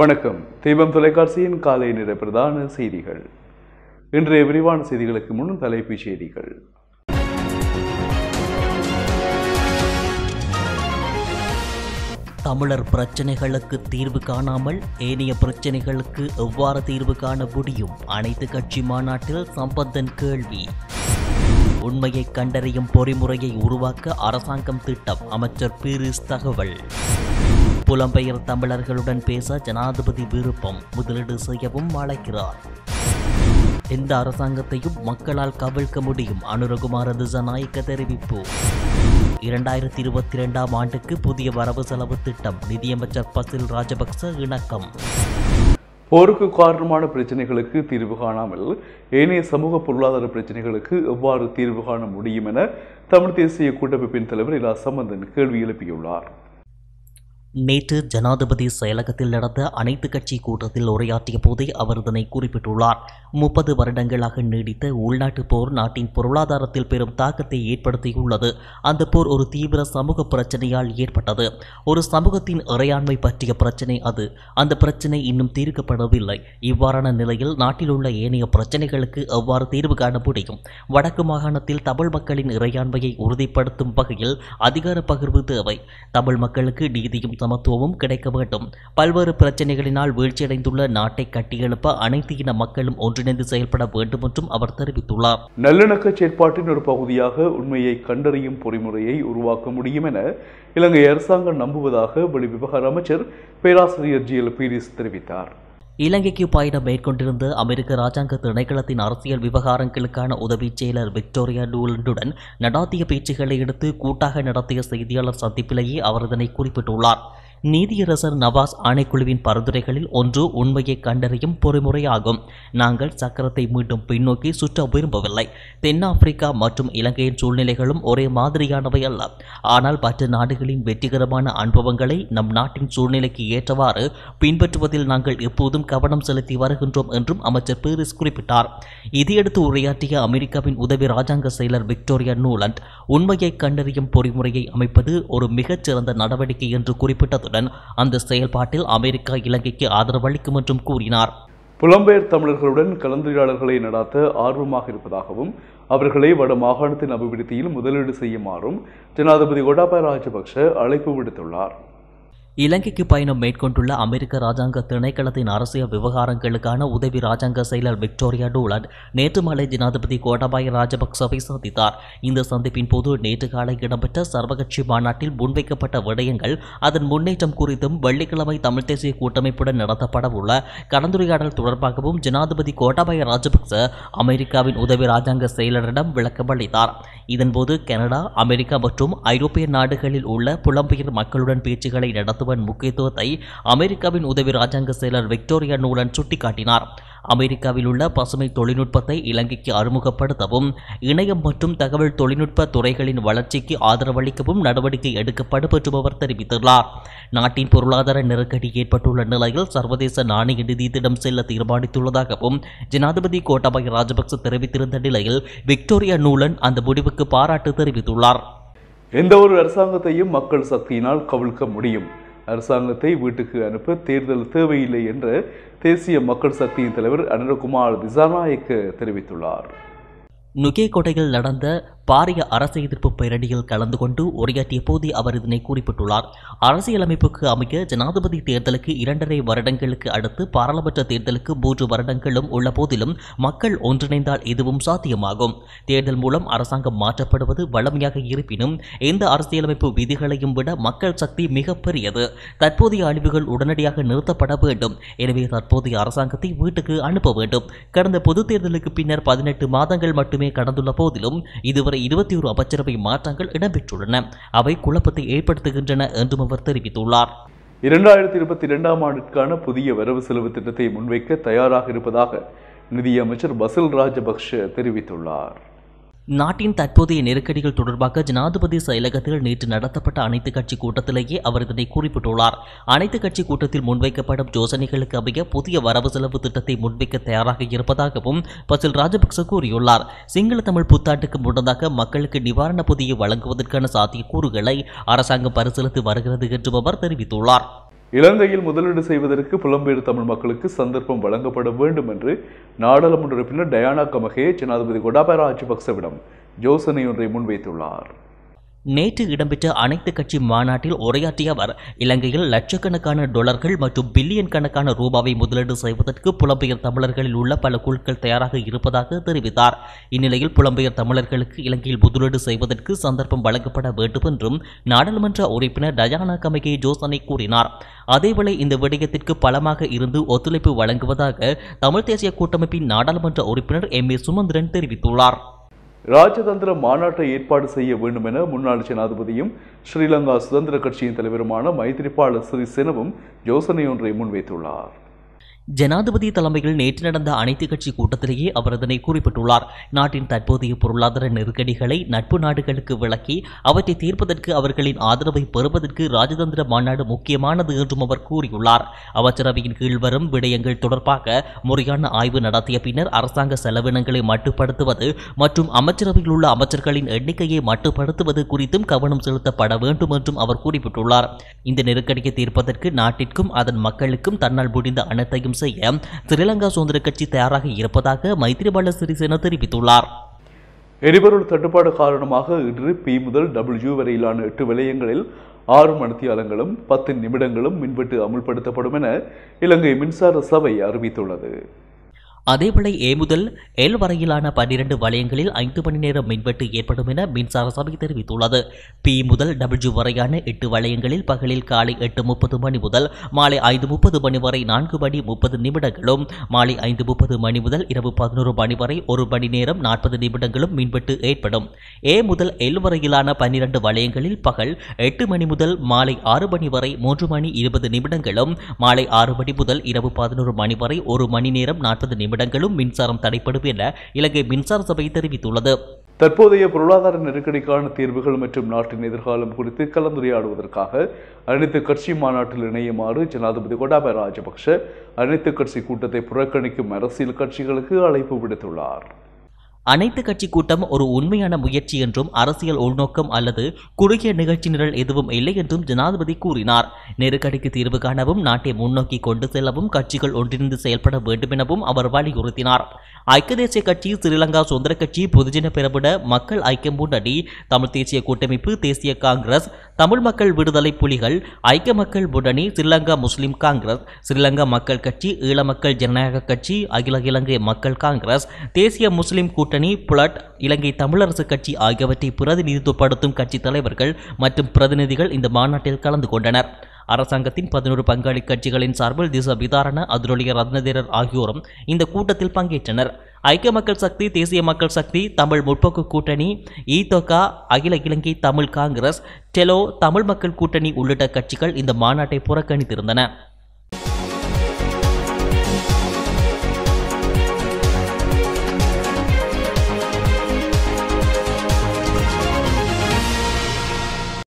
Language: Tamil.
வணக்கம் தெய்வம் தொலைக்காட்சியின் காலை நிற பிரதான செய்திகள் இன்றைய விரிவான செய்திகளுக்கு முன் தலைப்புச் செய்திகள் தமிழர் பிரச்சனைகளுக்கு தீர்வு காணாமல் ஏனைய பிரச்சனைகளுக்கு எவ்வாறு தீர்வு காண முடியும் அனைத்து கட்சி மாநாட்டில் சம்பந்தன் கேள்வி உண்மையை கண்டறியும் பொறிமுறையை உருவாக்க அரசாங்கம் திட்டம் அமைச்சர் பீரிஸ் தகவல் புலம்பெயர் தமிழர்களுடன் பேச ஜனாதிபதி விருப்பம் முதலீடு செய்யவும் அழைக்கிறார் எந்த அரசாங்கத்தையும் மக்களால் கவிழ்க்க முடியும் அனுரகுமார திசநாயக்க தெரிவிப்பு இரண்டாயிரத்தி இருபத்தி இரண்டாம் ஆண்டுக்கு புதிய வரவு செலவு திட்டம் நிதியமைச்சர் பசில் ராஜபக்ச இணக்கம் போருக்கு காரணமான பிரச்சனைகளுக்கு தீர்வு காணாமல் ஏனைய சமூக பொருளாதார பிரச்சனைகளுக்கு எவ்வாறு தீர்வு காண முடியும் என தமிழ் தேசிய கூட்டமைப்பின் தலைவர் இலா சம்பந்தன் கேள்வி எழுப்பியுள்ளார் நேற்று ஜனாதிபதி செயலகத்தில் நடந்த அனைத்து கட்சி கூட்டத்தில் உரையாற்றிய போதே அவர் இதனை குறிப்பிட்டுள்ளார் முப்பது வருடங்களாக நீடித்த உள்நாட்டு போர் நாட்டின் பொருளாதாரத்தில் பெரும் தாக்கத்தை ஏற்படுத்தியுள்ளது அந்த போர் ஒரு தீவிர சமூக பிரச்சனையால் ஏற்பட்டது ஒரு சமூகத்தின் இறையாண்மை பற்றிய பிரச்சனை அது அந்த பிரச்சனை இன்னும் தீர்க்கப்படவில்லை இவ்வாறான நிலையில் நாட்டில் உள்ள ஏனைய பிரச்சனைகளுக்கு எவ்வாறு தீர்வு காண முடியும் வடக்கு மாகாணத்தில் தமிழ் மக்களின் இறையாண்மையை உறுதிப்படுத்தும் வகையில் அதிகார பகிர்வு தேவை தமிழ் மக்களுக்கு நீதியும் சமத்துவமும் கிடைக்க வேண்டும் பல்வேறு பிரச்சனைகளினால் வீழ்ச்சியடைந்துள்ள நாட்டை கட்டியெழுப்ப அனைத்து இன மக்களும் ஒன்றிணைந்து செயல்பட வேண்டும் என்றும் அவர் தெரிவித்துள்ளார் நல்லிணக்க செயற்பாட்டின் ஒரு பகுதியாக உண்மையை கண்டறியும் பொறிமுறையை உருவாக்க முடியும் என இலங்கை அரசாங்கம் நம்புவதாக வெளிவிவகார அமைச்சர் பேராசிரியர் ஜி எல் பீரிஸ் தெரிவித்தார் இலங்கைக்கு பயணம் மேற்கொண்டிருந்த அமெரிக்க ராஜாங்க திணைக்களத்தின் அரசியல் விவகாரங்களுக்கான உதவி செயலர் விக்டோரியா டூலண்டுடன் நடாத்திய பேச்சுகளை எடுத்து கூட்டாக நடத்திய செய்தியாளர் சந்திப்பிலேயே அவர் இதனை குறிப்பிட்டுள்ளார் நீதியரசர் நவாஸ் ஆணைக்குழுவின் பரிந்துரைகளில் ஒன்று உண்மையை கண்டறியும் பொறிமுறையாகும் நாங்கள் சக்கரத்தை மீண்டும் பின்னோக்கி சுற்ற விரும்பவில்லை தென்னாப்பிரிக்கா மற்றும் இலங்கையின் சூழ்நிலைகளும் ஒரே மாதிரியானவை அல்ல ஆனால் மற்ற நாடுகளின் வெற்றிகரமான அனுபவங்களை நம் நாட்டின் சூழ்நிலைக்கு ஏற்றவாறு பின்பற்றுவதில் நாங்கள் எப்போதும் கவனம் செலுத்தி வருகின்றோம் என்றும் அமைச்சர் பீரிஸ் குறிப்பிட்டார் இதையடுத்து உரையாற்றிய அமெரிக்காவின் உதவி ராஜாங்க செயலர் விக்டோரியா நூலண்ட் உண்மையை கண்டறியும் பொறிமுறையை அமைப்பது ஒரு மிகச்சிறந்த நடவடிக்கை என்று குறிப்பிட்டது தெரிவித்ததுடன் அந்த செயல்பாட்டில் அமெரிக்கா இலங்கைக்கு ஆதரவளிக்கும் என்றும் கூறினார் புலம்பெயர் தமிழர்களுடன் கலந்துரையாடல்களை நடாத்த ஆர்வமாக இருப்பதாகவும் அவர்களை வட மாகாணத்தின் அபிவிருத்தியில் முதலீடு செய்யுமாறும் ஜனாதிபதி கோட்டாபய ராஜபக்ஷ அழைப்பு விடுத்துள்ளார் இலங்கைக்கு பயணம் மேற்கொண்டுள்ள அமெரிக்க ராஜாங்க திணைக்களத்தின் அரசியல் விவகாரங்களுக்கான உதவி ராஜாங்க செயலர் விக்டோரியா டூலட் நேற்று மாலை ஜனாதிபதி கோட்டாபாய ராஜபக்சவை சந்தித்தார் இந்த சந்திப்பின் போது நேற்று காலை இடம்பெற்ற சர்வகட்சி மாநாட்டில் முன்வைக்கப்பட்ட விடயங்கள் அதன் முன்னேற்றம் குறித்தும் வெள்ளிக்கிழமை தமிழ்த் தேசிய கூட்டமைப்புடன் நடத்தப்படவுள்ள கலந்துரையாடல் தொடர்பாகவும் ஜனாதிபதி கோட்டாபாய ராஜபக்ச அமெரிக்காவின் உதவி ராஜாங்க செயலரிடம் விளக்கம் அளித்தார் இதன்போது கனடா அமெரிக்கா மற்றும் ஐரோப்பிய நாடுகளில் உள்ள புலம்பெயர் மக்களுடன் பேச்சுகளை நடத்தும் மருத்துவன் முக்கியத்துவத்தை அமெரிக்காவின் உதவி ராஜாங்க செயலர் விக்டோரியா நூலன் சுட்டிக்காட்டினார் அமெரிக்காவில் உள்ள பசுமை தொழில்நுட்பத்தை இலங்கைக்கு அறிமுகப்படுத்தவும் இணையம் மற்றும் தகவல் தொழில்நுட்ப துறைகளின் வளர்ச்சிக்கு ஆதரவளிக்கவும் நடவடிக்கை எடுக்கப்படும் என்றும் அவர் தெரிவித்துள்ளார் நாட்டின் பொருளாதார நெருக்கடி ஏற்பட்டுள்ள நிலையில் சர்வதேச நாணய நிதியத்திடம் செல்ல தீர்மானித்துள்ளதாகவும் ஜனாதிபதி கோட்டாபாய் ராஜபக்ச தெரிவித்திருந்த நிலையில் விக்டோரியா நூலன் அந்த முடிவுக்கு பாராட்டு தெரிவித்துள்ளார் எந்த ஒரு அரசாங்கத்தையும் மக்கள் சக்தியினால் கவிழ்க்க முடியும் அரசாங்கத்தை வீட்டுக்கு அனுப்ப தேர்தல் தேவையில்லை என்று தேசிய மக்கள் சக்தியின் தலைவர் அனிலகுமார் திசாநாயக்க தெரிவித்துள்ளார் நுகேகோட்டையில் நடந்த பாரிய அரசு எதிர்ப்பு பேரணியில் கலந்து கொண்டு உரையாற்றிய போதே அவர் இதனை குறிப்பிட்டுள்ளார் அரசியலமைப்புக்கு அமைய ஜனாதிபதி தேர்தலுக்கு இரண்டரை வருடங்களுக்கு அடுத்து பாராளுமன்ற தேர்தலுக்கு மூன்று வருடங்களும் உள்ள போதிலும் மக்கள் ஒன்றிணைந்தால் இதுவும் சாத்தியமாகும் தேர்தல் மூலம் அரசாங்கம் மாற்றப்படுவது வளமையாக இருப்பினும் எந்த அரசியலமைப்பு விதிகளையும் விட மக்கள் சக்தி மிகப்பெரியது தற்போதைய அழிவுகள் உடனடியாக நிறுத்தப்பட வேண்டும் எனவே தற்போதைய அரசாங்கத்தை வீட்டுக்கு அனுப்ப வேண்டும் கடந்த பொதுத் தேர்தலுக்கு பின்னர் பதினெட்டு மாதங்கள் மட்டுமே கடந்துள்ள போதிலும் இதுவரை உட்பட இருபத்தி ஒரு அமைச்சரவை மாற்றங்கள் இடம்பெற்றுள்ளன அவை குழப்பத்தை ஏற்படுத்துகின்றன என்றும் அவர் தெரிவித்துள்ளார் இரண்டாயிரத்தி இருபத்தி இரண்டாம் ஆண்டிற்கான புதிய வரவு செலவு திட்டத்தை முன்வைக்க தயாராக இருப்பதாக நிதியமைச்சர் பசில் ராஜபக்ஷ தெரிவித்துள்ளார் நாட்டின் தற்போதைய நெருக்கடிகள் தொடர்பாக ஜனாதிபதி செயலகத்தில் நேற்று நடத்தப்பட்ட அனைத்துக் கட்சி கூட்டத்திலேயே அவர் இதனை குறிப்பிட்டுள்ளார் அனைத்துக் கட்சி கூட்டத்தில் முன்வைக்கப்படும் யோசனைகளுக்கு அமைய புதிய வரவு செலவு திட்டத்தை முன்வைக்க தயாராக இருப்பதாகவும் பசில் ராஜபக்ச கூறியுள்ளார் சிங்கள தமிழ் புத்தாண்டுக்கு முன்னதாக மக்களுக்கு நிவாரண பொதியை வழங்குவதற்கான சாத்தியக்கூறுகளை அரசாங்கம் பரிசீலித்து வருகிறது என்றும் அவர் தெரிவித்துள்ளார் இலங்கையில் முதலீடு செய்வதற்கு புலம்பெயர் தமிழ் மக்களுக்கு சந்தர்ப்பம் வழங்கப்பட வேண்டும் என்று நாடாளுமன்ற உறுப்பினர் டயானா கமகே ஜனாதிபதி கொடாபய ராஜபக்சவிடம் ஒன்றை முன்வைத்துள்ளார் நேற்று இடம்பெற்ற அனைத்து கட்சி மாநாட்டில் உரையாற்றிய அவர் இலங்கையில் லட்சக்கணக்கான டொலர்கள் மற்றும் பில்லியன் கணக்கான ரூபாவை முதலீடு செய்வதற்கு புலம்பெயர் தமிழர்களில் உள்ள பல குழுக்கள் தயாராக இருப்பதாக தெரிவித்தார் இந்நிலையில் புலம்பெயர் தமிழர்களுக்கு இலங்கையில் முதலீடு செய்வதற்கு சந்தர்ப்பம் வழங்கப்பட வேண்டும் என்றும் நாடாளுமன்ற உறுப்பினர் டயானா கமகே ஜோசனை கூறினார் அதேவேளை இந்த விடயத்திற்கு பலமாக இருந்து ஒத்துழைப்பு வழங்குவதாக தமிழ் தேசிய கூட்டமைப்பின் நாடாளுமன்ற உறுப்பினர் எம் ஏ சுமந்திரன் தெரிவித்துள்ளார் ராஜதந்திர மாநாட்டை ஏற்பாடு செய்ய வேண்டும் என முன்னாள் ஜனாதிபதியும் ஸ்ரீலங்கா சுதந்திர கட்சியின் தலைவருமான மைத்திரிபால சிறிசேனவும் யோசனையொன்றை முன்வைத்துள்ளார் ஜனாதிபதி தலைமையில் நேற்று நடந்த அனைத்து கட்சி கூட்டத்திலேயே அவர் இதனை குறிப்பிட்டுள்ளார் நாட்டின் தற்போதைய பொருளாதார நெருக்கடிகளை நட்பு நாடுகளுக்கு விளக்கி அவற்றை தீர்ப்பதற்கு அவர்களின் ஆதரவை பெறுவதற்கு ராஜதந்திர மாநாடு முக்கியமானது என்றும் அவர் கூறியுள்ளார் அமைச்சரவையின் கீழ் வரும் விடயங்கள் தொடர்பாக முறையான ஆய்வு நடத்திய பின்னர் அரசாங்க செலவினங்களை மட்டுப்படுத்துவது மற்றும் அமைச்சரவையில் உள்ள அமைச்சர்களின் எண்ணிக்கையை மட்டுப்படுத்துவது குறித்தும் கவனம் செலுத்தப்பட வேண்டும் என்றும் அவர் குறிப்பிட்டுள்ளார் இந்த நெருக்கடியை தீர்ப்பதற்கு நாட்டிற்கும் அதன் மக்களுக்கும் தன்னால் முடிந்த அனைத்தையும் செய்ய ஸ்ரீலங்கா சுதந்திர கட்சி தயாராக இருப்பதாக மைத்ரிபால சிறிசேன தெரிவித்துள்ளார் எரிபொருள் தட்டுப்பாடு காரணமாக இன்று பி முதல் டபிள்யூ வரையிலான எட்டு விலையங்களில் ஆறு மணித்தியாலங்களும் பத்து நிமிடங்களும் மின்வெட்டு அமுல்படுத்தப்படும் என இலங்கை மின்சார சபை அறிவித்துள்ளது அதேபோல ஏ முதல் எல் வரையிலான பன்னிரண்டு வளையங்களில் ஐந்து மணி நேரம் மின்வெட்டு ஏற்படும் என மின்சார சபை தெரிவித்துள்ளது பி முதல் டபிள்யூ வரையான எட்டு வளையங்களில் பகலில் காலை எட்டு முப்பது மணி முதல் மாலை ஐந்து முப்பது மணி வரை நான்கு மணி முப்பது நிமிடங்களும் மாலை ஐந்து முப்பது மணி முதல் இரவு பதினோரு மணி வரை ஒரு மணி நேரம் நாற்பது நிமிடங்களும் மின்வெட்டு ஏற்படும் ஏ முதல் எல் வரையிலான பன்னிரண்டு வளையங்களில் பகல் எட்டு மணி முதல் மாலை ஆறு மணி வரை மூன்று மணி இருபது நிமிடங்களும் மாலை ஆறு மணி முதல் இரவு பதினோரு மணி வரை ஒரு மணி நேரம் நாற்பது நிமிடம் இடங்களும் மின்சாரம் தடைப்படும் என இலங்கை மின்சார சபை தெரிவித்துள்ளது தற்போதைய பொருளாதார நெருக்கடிக்கான தீர்வுகள் மற்றும் நாட்டின் எதிர்காலம் குறித்து கலந்துரையாடுவதற்காக அனைத்து கட்சி மாநாட்டில் இணையுமாறு ஜனாதிபதி கோட்டாபய ராஜபக்ஷ அனைத்து கட்சி கூட்டத்தை புறக்கணிக்கும் அரசியல் கட்சிகளுக்கு அழைப்பு விடுத்துள்ளார் அனைத்து கட்சி கூட்டம் ஒரு உண்மையான முயற்சி என்றும் அரசியல் உள்நோக்கம் அல்லது குறுகிய நிகழ்ச்சி நிரல் எதுவும் இல்லை என்றும் ஜனாதிபதி கூறினார் நெருக்கடிக்கு தீர்வு காணவும் நாட்டை முன்னோக்கி கொண்டு செல்லவும் கட்சிகள் ஒன்றிணைந்து செயல்பட வேண்டும் எனவும் அவர் வலியுறுத்தினார் ஐக்கிய தேசிய கட்சி ஸ்ரீலங்கா சுதந்திர கட்சி பொதுஜன பெரமுட மக்கள் ஐக்கிய முன்னணி தமிழ் தேசிய கூட்டமைப்பு தேசிய காங்கிரஸ் தமிழ் மக்கள் விடுதலை புலிகள் ஐக்கிய மக்கள் முன்னணி ஸ்ரீலங்கா முஸ்லிம் காங்கிரஸ் ஸ்ரீலங்கா மக்கள் கட்சி ஈழ மக்கள் ஜனநாயக கட்சி அகில இலங்கை மக்கள் காங்கிரஸ் தேசிய முஸ்லிம் கூட்டணி கூட்டணி புலட் இலங்கை தமிழரசு கட்சி ஆகியவற்றை பிரதிநிதித்துவப்படுத்தும் கட்சி தலைவர்கள் மற்றும் பிரதிநிதிகள் இந்த மாநாட்டில் கலந்து கொண்டனர் அரசாங்கத்தின் பதினோரு பங்காளி கட்சிகளின் சார்பில் திச விதாரண அதிரொலிய ரத்னதேரர் ஆகியோரும் இந்த கூட்டத்தில் பங்கேற்றனர் ஐக்கிய மக்கள் சக்தி தேசிய மக்கள் சக்தி தமிழ் முற்போக்கு கூட்டணி ஈதொகா அகில இலங்கை தமிழ் காங்கிரஸ் டெலோ தமிழ் மக்கள் கூட்டணி உள்ளிட்ட கட்சிகள் இந்த மாநாட்டை புறக்கணித்திருந்தன